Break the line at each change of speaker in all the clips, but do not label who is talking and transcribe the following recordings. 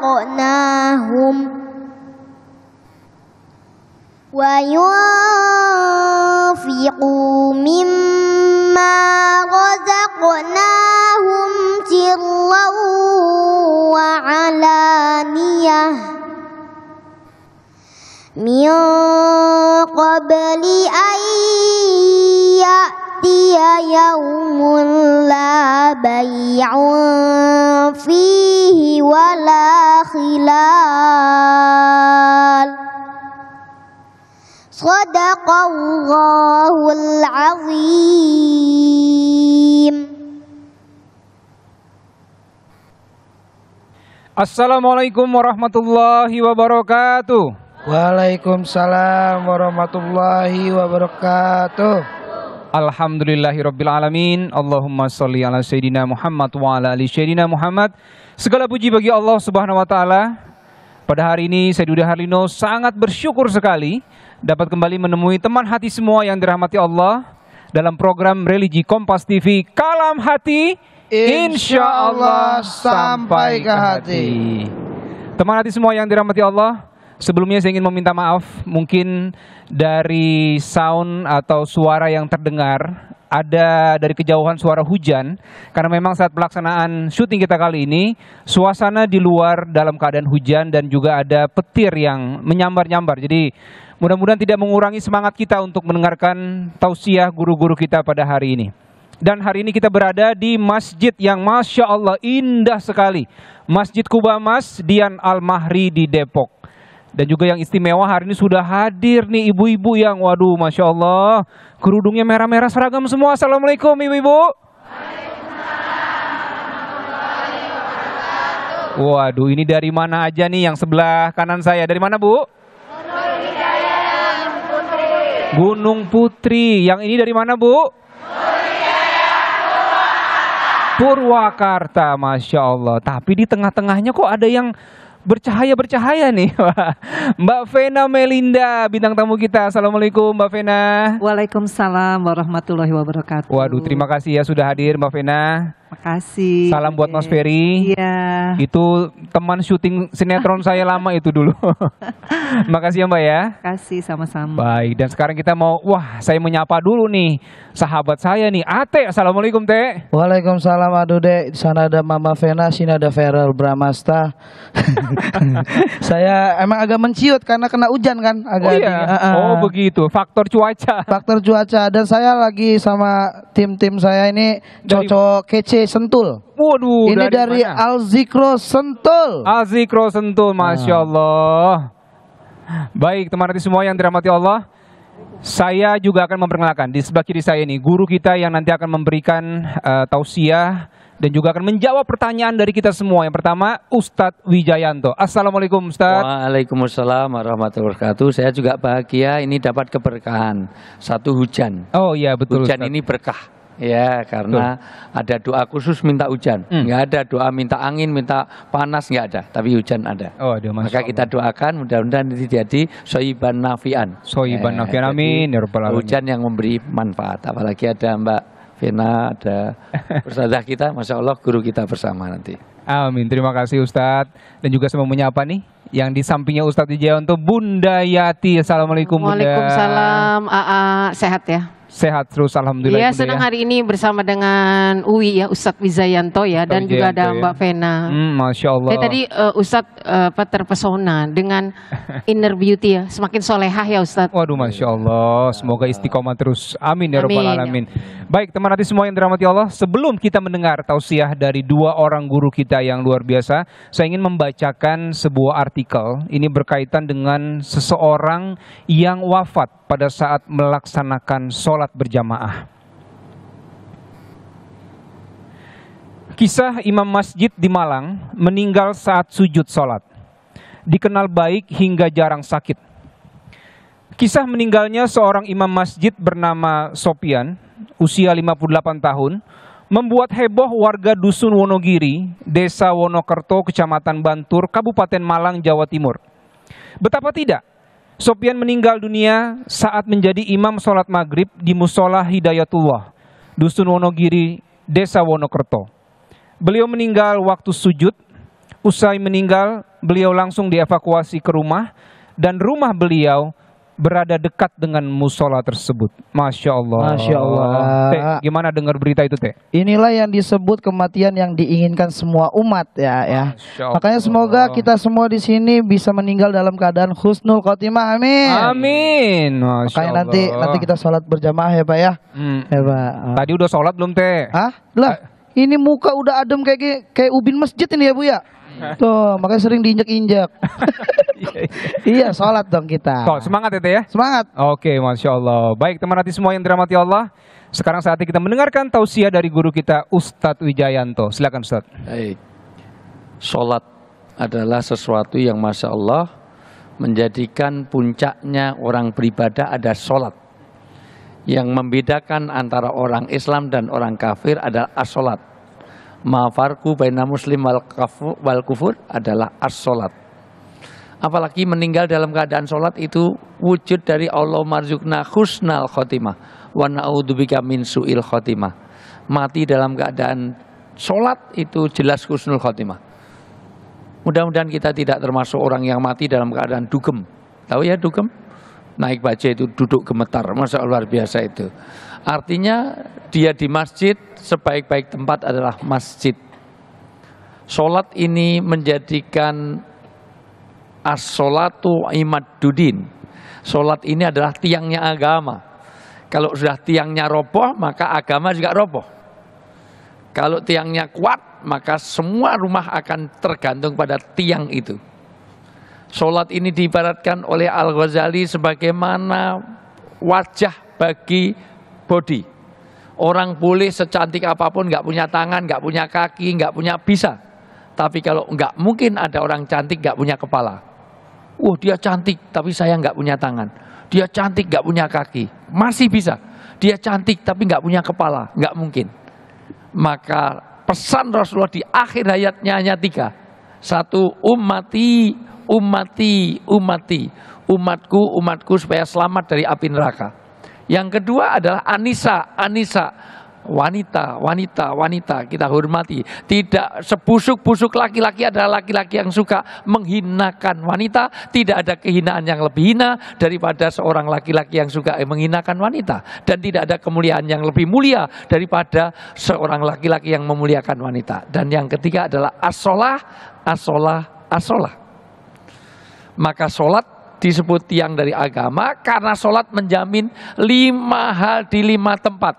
خلقناهم وينفقوا مما رزقناهم سرا وعلانية من قبل أن يأتي يوم لا بيع فيه ولا خلال صدق الله العظيم
Assalamualaikum warahmatullahi wabarakatuh.
Waalaikumsalam warahmatullahi wabarakatuh.
Alhamdulillahirrabbilalamin Allahumma salli ala Sayyidina Muhammad wa ala ali Sayyidina Muhammad Segala puji bagi Allah subhanahu wa ta'ala Pada hari ini saya Duda Harlino sangat bersyukur sekali Dapat kembali menemui teman hati semua yang dirahmati Allah Dalam program religi Kompas TV Kalam Hati Insya Allah
sampai ke hati
Teman hati semua yang dirahmati Allah Sebelumnya saya ingin meminta maaf Mungkin dari sound atau suara yang terdengar ada dari kejauhan suara hujan karena memang saat pelaksanaan syuting kita kali ini suasana di luar dalam keadaan hujan dan juga ada petir yang menyambar-nyambar. Jadi mudah-mudahan tidak mengurangi semangat kita untuk mendengarkan tausiah guru-guru kita pada hari ini. Dan hari ini kita berada di masjid yang Masya Allah indah sekali. Masjid Kubamas Mas Dian Al-Mahri di Depok. Dan juga yang istimewa hari ini sudah hadir nih ibu-ibu yang waduh Masya Allah kerudungnya merah-merah seragam semua. Assalamualaikum ibu-ibu. Waduh ini dari mana aja nih yang sebelah kanan saya. Dari mana bu? Gunung Putri. Yang ini dari mana bu? Purwakarta, Masya Allah. Tapi di tengah-tengahnya kok ada yang bercahaya-bercahaya nih. Mbak Vena Melinda, bintang tamu kita. Assalamualaikum Mbak Vena. Waalaikumsalam warahmatullahi wabarakatuh. Waduh, terima kasih ya sudah hadir Mbak Vena. Makasih. Salam buat Mas Ferry. Iya. Itu teman syuting sinetron saya lama itu dulu. Makasih ya Mbak ya. kasih sama-sama. Baik, dan sekarang kita mau wah, saya menyapa dulu nih sahabat saya nih, Ate.
Assalamualaikum, Teh. Waalaikumsalam, aduh, Dek. Di sana ada Mama Vena, sini ada Feral Bramasta. saya emang agak menciut karena kena hujan kan, oh agak Oh iya. Uh -uh. Oh,
begitu. Faktor
cuaca. Faktor cuaca dan saya lagi sama tim-tim saya ini cocok Dari... kece Sentul. Waduh, ini dari, dari Al Zikro Sentul.
Al Zikro Sentul, ah. masya Allah. Baik, teman-teman semua yang dirahmati Allah, saya juga akan memperkenalkan di sebelah kiri saya ini guru kita yang nanti akan memberikan uh, tausiah dan juga akan menjawab pertanyaan dari kita semua. Yang pertama,
Ustadz Wijayanto. Assalamualaikum Ustadz. Waalaikumsalam warahmatullahi wabarakatuh. Saya juga bahagia ini dapat keberkahan. Satu hujan. Oh iya betul. Hujan Ustadz. ini berkah. Ya, karena Betul. ada doa khusus minta hujan. Hmm. Nggak ada doa minta angin, minta panas nggak ada, tapi hujan ada. Oh, aduh, Maka Allah. kita doakan mudah-mudahan ini jadi soiban nafian. Soiban eh, nafian amin ya Hujan yang memberi manfaat. Apalagi ada Mbak Vena, ada Ustazah kita, Masya Allah guru kita bersama nanti. Amin. Terima kasih
Ustadz. Dan juga sama menyapa nih yang di sampingnya Ustadz untuk Bunda Yati. Assalamualaikum Bunda. Waalaikumsalam.
Aa, sehat ya.
Sehat terus alhamdulillah. Iya, senang ya. hari
ini bersama dengan Uwi ya Ustadz Wizayanto ya dan Wijayanto, juga ada ya. Mbak Vena. Hmm,
Masya Allah. tadi
uh, Ustadz uh, terpesona dengan inner beauty ya, semakin solehah ya
Ustadz. Waduh, Masya Allah, semoga iya. istiqomah terus. Amin ya robbal alamin. Baik teman hati semua yang dirahmati Allah, sebelum kita mendengar tausiah dari dua orang guru kita yang luar biasa, saya ingin membacakan sebuah artikel. Ini berkaitan dengan seseorang yang wafat pada saat melaksanakan sholat sholat berjamaah. Kisah imam masjid di Malang meninggal saat sujud sholat. Dikenal baik hingga jarang sakit. Kisah meninggalnya seorang imam masjid bernama Sopian, usia 58 tahun, membuat heboh warga Dusun Wonogiri, Desa Wonokerto, Kecamatan Bantur, Kabupaten Malang, Jawa Timur. Betapa tidak, Sopian meninggal dunia saat menjadi imam sholat maghrib di Musola Hidayatullah, Dusun Wonogiri, Desa Wonokerto. Beliau meninggal waktu sujud. Usai meninggal, beliau langsung dievakuasi ke rumah dan rumah beliau berada dekat dengan musola tersebut. Masya Allah. Masya Allah. Te, gimana dengar berita itu teh?
Inilah yang disebut kematian yang diinginkan semua umat ya ya. Makanya semoga kita semua di sini bisa meninggal dalam keadaan husnul khotimah. Amin. Amin. Masya Makanya Allah. nanti nanti kita sholat berjamaah ya pak ya. Hmm. Ya pak. Tadi udah sholat belum teh? Ah, lah. Eh. Ini muka udah adem kayak kayak ubin masjid ini ya bu ya. Hmm. Tuh, makanya sering diinjak-injak. iya, sholat dong kita. Tuh, semangat itu ya, ya.
Semangat. Oke, Masya Allah. Baik, teman hati semua yang dirahmati Allah. Sekarang saatnya kita mendengarkan tausiah
dari guru kita Ustadz Wijayanto. Silakan Ustadz. Baik. Sholat adalah sesuatu yang Masya Allah menjadikan puncaknya orang beribadah ada sholat. Yang membedakan antara orang Islam dan orang kafir adalah sholat. Mafarku baina muslim wal kufur adalah as-sholat. Apalagi meninggal dalam keadaan sholat itu wujud dari Allah marzukna husnal khotimah. Wa na'udzubika min su'il khotimah. Mati dalam keadaan sholat itu jelas husnul khotimah. Mudah-mudahan kita tidak termasuk orang yang mati dalam keadaan dugem. Tahu ya dugem? Naik baca itu duduk gemetar. Masa luar biasa itu. Artinya dia di masjid, sebaik-baik tempat adalah masjid. Solat ini menjadikan as-sholatu Solat Sholat ini adalah tiangnya agama. Kalau sudah tiangnya roboh, maka agama juga roboh. Kalau tiangnya kuat, maka semua rumah akan tergantung pada tiang itu. Solat ini diibaratkan oleh Al-Ghazali sebagaimana wajah bagi body. Orang boleh secantik apapun, nggak punya tangan, nggak punya kaki, nggak punya bisa. Tapi kalau nggak mungkin ada orang cantik nggak punya kepala. Wah dia cantik, tapi saya nggak punya tangan. Dia cantik nggak punya kaki, masih bisa. Dia cantik tapi nggak punya kepala, nggak mungkin. Maka pesan Rasulullah di akhir hayatnya hanya tiga. Satu umati, umati, umati. Umatku, umatku supaya selamat dari api neraka. Yang kedua adalah Anissa, Anissa wanita, wanita, wanita kita hormati. Tidak sebusuk-busuk laki-laki adalah laki-laki yang suka menghinakan wanita. Tidak ada kehinaan yang lebih hina daripada seorang laki-laki yang suka menghinakan wanita. Dan tidak ada kemuliaan yang lebih mulia daripada seorang laki-laki yang memuliakan wanita. Dan yang ketiga adalah asolah, asolah, asolah. Maka sholat disebut tiang dari agama karena sholat menjamin lima hal di lima tempat.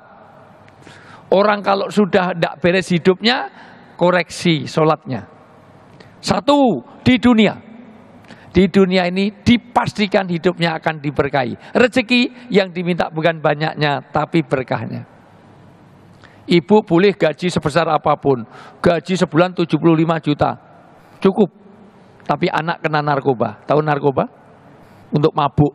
Orang kalau sudah tidak beres hidupnya, koreksi sholatnya. Satu, di dunia. Di dunia ini dipastikan hidupnya akan diberkahi. Rezeki yang diminta bukan banyaknya, tapi berkahnya. Ibu boleh gaji sebesar apapun. Gaji sebulan 75 juta. Cukup. Tapi anak kena narkoba. Tahu narkoba? untuk mabuk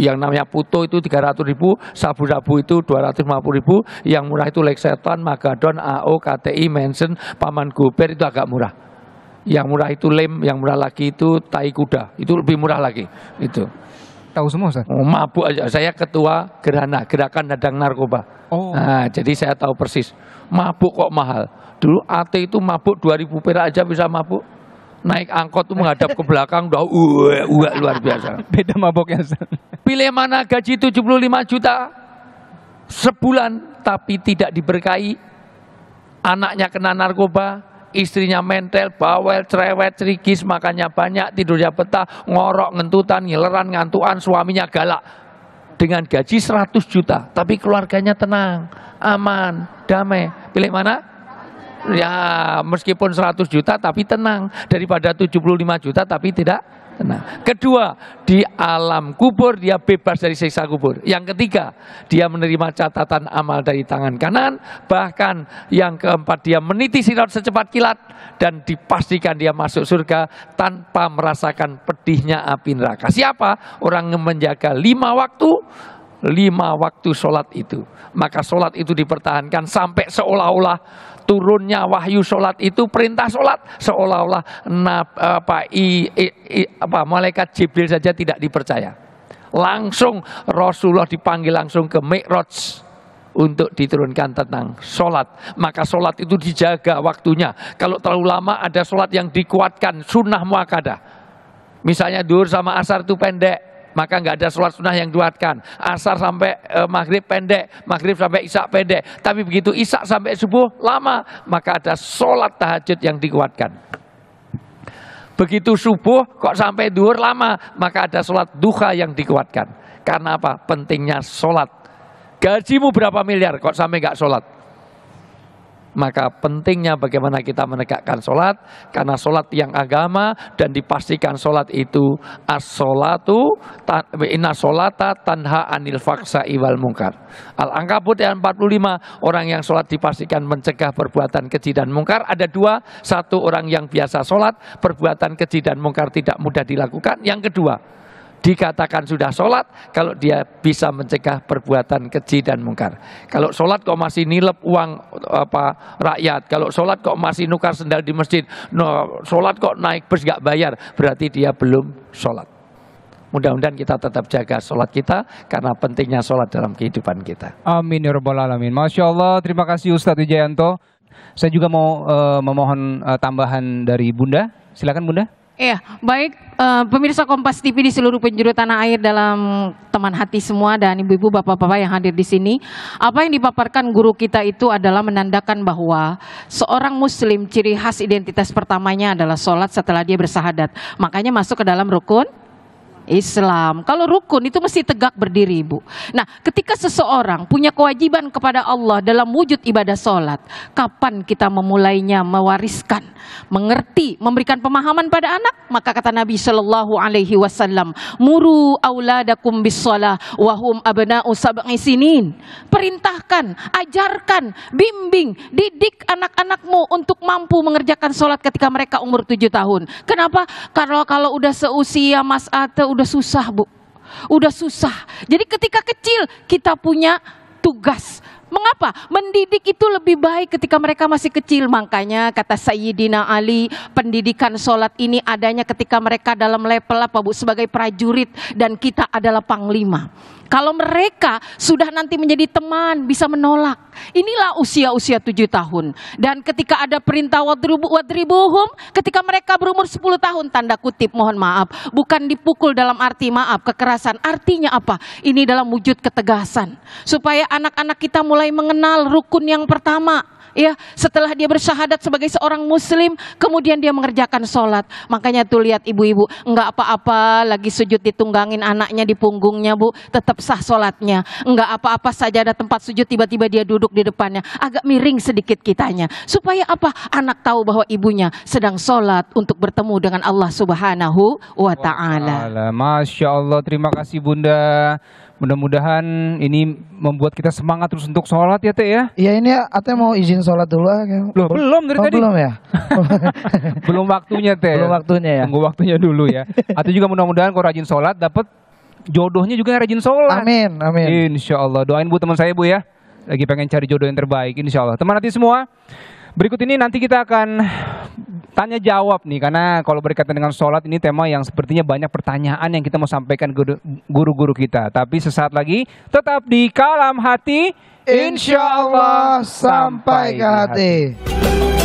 yang namanya puto itu 300 ribu, sabu-sabu itu 250 ribu, yang murah itu Lexeton, Magadon, AO, KTI, Mansion, Paman Gober itu agak murah. Yang murah itu lem, yang murah lagi itu tai kuda, itu lebih murah lagi. Itu.
Tahu semua Ustaz? Oh,
mabuk aja. Saya ketua Gerhana, Gerakan Dadang Narkoba. Oh. Nah, jadi saya tahu persis. Mabuk kok mahal. Dulu AT itu mabuk 2000 perak aja bisa mabuk naik angkot tuh menghadap ke belakang udah uwe, uh, luar biasa. Beda maboknya. Pilih mana gaji 75 juta sebulan tapi tidak diberkahi. Anaknya kena narkoba, istrinya mentel, bawel, cerewet, cerigis, makannya banyak, tidurnya petah, ngorok, ngentutan, ngileran, ngantuan, suaminya galak. Dengan gaji 100 juta, tapi keluarganya tenang, aman, damai. Pilih mana? Ya, meskipun 100 juta tapi tenang daripada 75 juta tapi tidak tenang. Kedua, di alam kubur dia bebas dari siksa kubur. Yang ketiga, dia menerima catatan amal dari tangan kanan, bahkan yang keempat dia meniti sinar secepat kilat dan dipastikan dia masuk surga tanpa merasakan pedihnya api neraka. Siapa? Orang yang menjaga lima waktu lima waktu sholat itu. Maka sholat itu dipertahankan sampai seolah-olah turunnya wahyu sholat itu perintah sholat seolah-olah apa, i, i, i, apa malaikat Jibril saja tidak dipercaya. Langsung Rasulullah dipanggil langsung ke Mi'raj untuk diturunkan tentang sholat. Maka sholat itu dijaga waktunya. Kalau terlalu lama ada sholat yang dikuatkan, sunnah muakada Misalnya dur sama asar itu pendek, maka nggak ada sholat sunnah yang duatkan. Asar sampai e, maghrib pendek, maghrib sampai isak pendek. Tapi begitu isak sampai subuh lama, maka ada sholat tahajud yang dikuatkan. Begitu subuh kok sampai duhur lama, maka ada sholat duha yang dikuatkan. Karena apa? Pentingnya sholat. Gajimu berapa miliar kok sampai nggak sholat? Maka pentingnya bagaimana kita menegakkan sholat karena sholat yang agama dan dipastikan sholat itu as-solatu inna sholata tanha anil faksa iwal mungkar. Al-Ankabut ayat 45 orang yang sholat dipastikan mencegah perbuatan keji dan mungkar. Ada dua, satu orang yang biasa sholat perbuatan keji dan mungkar tidak mudah dilakukan. Yang kedua dikatakan sudah sholat kalau dia bisa mencegah perbuatan keji dan mungkar. Kalau sholat kok masih nilep uang apa rakyat, kalau sholat kok masih nukar sendal di masjid, no, sholat kok naik bus gak bayar, berarti dia belum sholat. Mudah-mudahan kita tetap jaga sholat kita karena pentingnya sholat dalam kehidupan kita.
Amin ya robbal alamin. Masya Allah, terima kasih Ustadz Wijayanto. Saya juga mau uh, memohon uh, tambahan dari Bunda. Silakan Bunda.
Ya, baik uh, pemirsa Kompas TV di seluruh penjuru tanah air dalam teman hati semua dan ibu-ibu bapak-bapak yang hadir di sini. Apa yang dipaparkan guru kita itu adalah menandakan bahwa seorang muslim ciri khas identitas pertamanya adalah sholat setelah dia bersahadat. Makanya masuk ke dalam rukun Islam. Kalau rukun itu mesti tegak berdiri, bu. Nah, ketika seseorang punya kewajiban kepada Allah dalam wujud ibadah sholat, kapan kita memulainya mewariskan, mengerti, memberikan pemahaman pada anak? Maka kata Nabi Shallallahu Alaihi Wasallam, muru auladakum bisolah wahum abna'u sab'i sinin. Perintahkan, ajarkan, bimbing, didik anak-anakmu untuk mampu mengerjakan sholat ketika mereka umur tujuh tahun. Kenapa? Karena kalau udah seusia Mas Ate, udah udah susah, Bu. Udah susah. Jadi ketika kecil kita punya tugas. Mengapa? Mendidik itu lebih baik ketika mereka masih kecil. Makanya kata Sayyidina Ali, pendidikan sholat ini adanya ketika mereka dalam level apa Bu? Sebagai prajurit dan kita adalah panglima. Kalau mereka sudah nanti menjadi teman, bisa menolak. Inilah usia-usia tujuh tahun. Dan ketika ada perintah wadribuhum, ketika mereka berumur sepuluh tahun, tanda kutip, mohon maaf. Bukan dipukul dalam arti maaf, kekerasan. Artinya apa? Ini dalam wujud ketegasan. Supaya anak-anak kita mulai mengenal rukun yang pertama ya setelah dia bersyahadat sebagai seorang muslim kemudian dia mengerjakan sholat makanya tuh lihat ibu-ibu nggak apa-apa lagi sujud ditunggangin anaknya di punggungnya bu tetap sah sholatnya nggak apa-apa saja ada tempat sujud tiba-tiba dia duduk di depannya agak miring sedikit kitanya supaya apa anak tahu bahwa ibunya sedang sholat untuk bertemu dengan Allah subhanahu wa ta'ala
Masya Allah terima kasih bunda Mudah-mudahan ini membuat kita semangat terus untuk sholat ya Teh ya.
Iya ini ya, Ate mau izin sholat dulu ah. Loh, belum dari oh, tadi. Belum ya.
belum waktunya Teh. Belum waktunya ya. Tunggu waktunya dulu ya. Atau juga mudah-mudahan kalau rajin sholat dapat jodohnya juga rajin sholat. Amin, amin. Insya Allah. Doain bu teman saya bu ya. Lagi pengen cari jodoh yang terbaik insya Allah. Teman hati semua. Berikut ini nanti kita akan tanya jawab nih karena kalau berkaitan dengan sholat ini tema yang sepertinya banyak pertanyaan yang kita mau sampaikan guru-guru kita. Tapi sesaat lagi tetap di kalam hati.
Insya Allah sampai ke hati. hati.